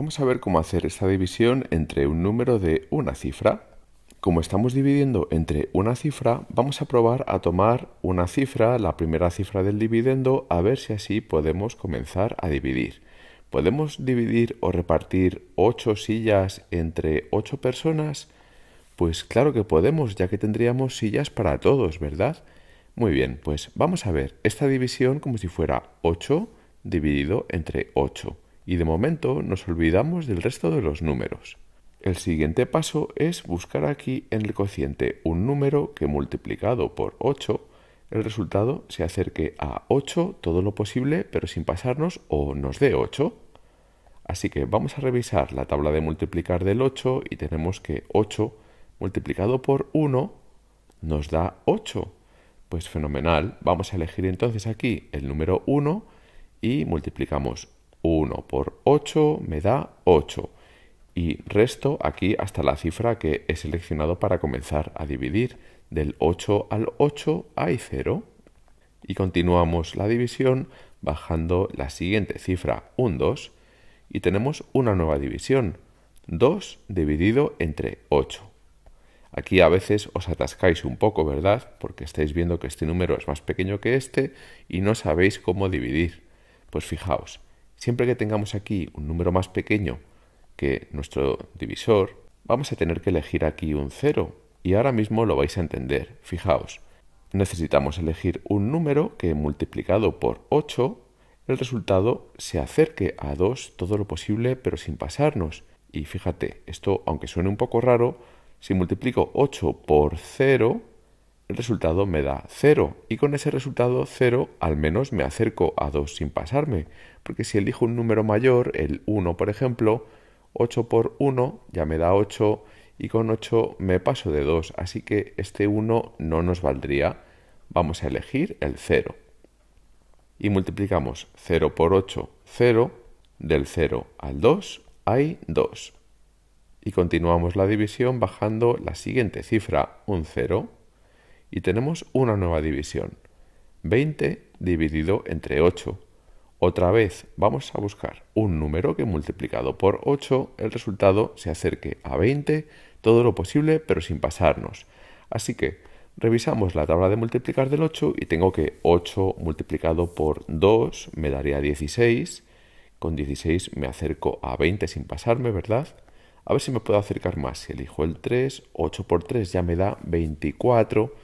Vamos a ver cómo hacer esta división entre un número de una cifra. Como estamos dividiendo entre una cifra, vamos a probar a tomar una cifra, la primera cifra del dividendo, a ver si así podemos comenzar a dividir. ¿Podemos dividir o repartir 8 sillas entre 8 personas? Pues claro que podemos, ya que tendríamos sillas para todos, ¿verdad? Muy bien, pues vamos a ver esta división como si fuera 8 dividido entre 8 y de momento nos olvidamos del resto de los números. El siguiente paso es buscar aquí en el cociente un número que multiplicado por 8 el resultado se acerque a 8 todo lo posible pero sin pasarnos o nos dé 8. Así que vamos a revisar la tabla de multiplicar del 8 y tenemos que 8 multiplicado por 1 nos da 8. Pues fenomenal, vamos a elegir entonces aquí el número 1 y multiplicamos 1 por 8 me da 8 y resto aquí hasta la cifra que he seleccionado para comenzar a dividir. Del 8 al 8 hay 0 y continuamos la división bajando la siguiente cifra, un 2, y tenemos una nueva división, 2 dividido entre 8. Aquí a veces os atascáis un poco, ¿verdad? Porque estáis viendo que este número es más pequeño que este y no sabéis cómo dividir. Pues fijaos, Siempre que tengamos aquí un número más pequeño que nuestro divisor, vamos a tener que elegir aquí un 0 y ahora mismo lo vais a entender. Fijaos, necesitamos elegir un número que multiplicado por 8 el resultado se acerque a 2 todo lo posible pero sin pasarnos. Y fíjate, esto aunque suene un poco raro, si multiplico 8 por 0 el resultado me da 0 y con ese resultado 0 al menos me acerco a 2 sin pasarme, porque si elijo un número mayor, el 1 por ejemplo, 8 por 1 ya me da 8 y con 8 me paso de 2, así que este 1 no nos valdría, vamos a elegir el 0. Y multiplicamos 0 por 8, 0, del 0 al 2 hay 2. Y continuamos la división bajando la siguiente cifra, un 0 y tenemos una nueva división. 20 dividido entre 8. Otra vez vamos a buscar un número que multiplicado por 8 el resultado se acerque a 20 todo lo posible pero sin pasarnos. Así que revisamos la tabla de multiplicar del 8 y tengo que 8 multiplicado por 2 me daría 16. Con 16 me acerco a 20 sin pasarme, ¿verdad? A ver si me puedo acercar más. Si elijo el 3, 8 por 3 ya me da 24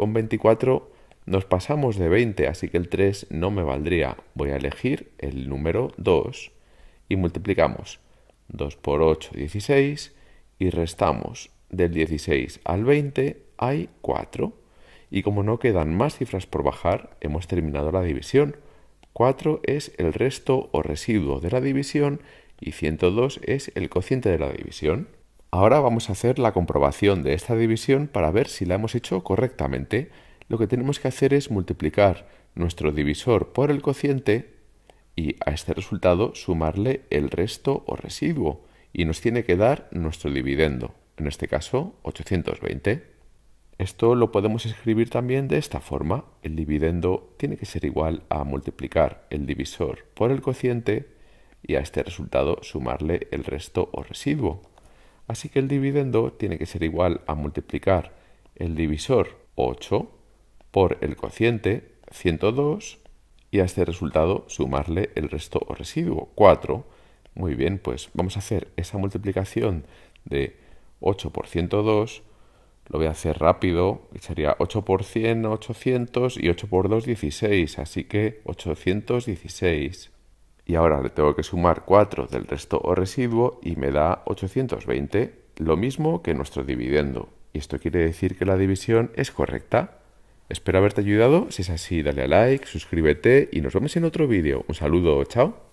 con 24 nos pasamos de 20, así que el 3 no me valdría. Voy a elegir el número 2 y multiplicamos 2 por 8, 16 y restamos del 16 al 20 hay 4. Y como no quedan más cifras por bajar, hemos terminado la división. 4 es el resto o residuo de la división y 102 es el cociente de la división. Ahora vamos a hacer la comprobación de esta división para ver si la hemos hecho correctamente. Lo que tenemos que hacer es multiplicar nuestro divisor por el cociente y a este resultado sumarle el resto o residuo y nos tiene que dar nuestro dividendo, en este caso 820. Esto lo podemos escribir también de esta forma. El dividendo tiene que ser igual a multiplicar el divisor por el cociente y a este resultado sumarle el resto o residuo. Así que el dividendo tiene que ser igual a multiplicar el divisor 8 por el cociente 102 y a este resultado sumarle el resto o residuo 4. Muy bien, pues vamos a hacer esa multiplicación de 8 por 102. Lo voy a hacer rápido, sería 8 por 100, 800 y 8 por 2, 16, así que 816 y ahora le tengo que sumar 4 del resto o residuo y me da 820, lo mismo que nuestro dividendo. Y esto quiere decir que la división es correcta. Espero haberte ayudado. Si es así, dale a like, suscríbete y nos vemos en otro vídeo. Un saludo, chao.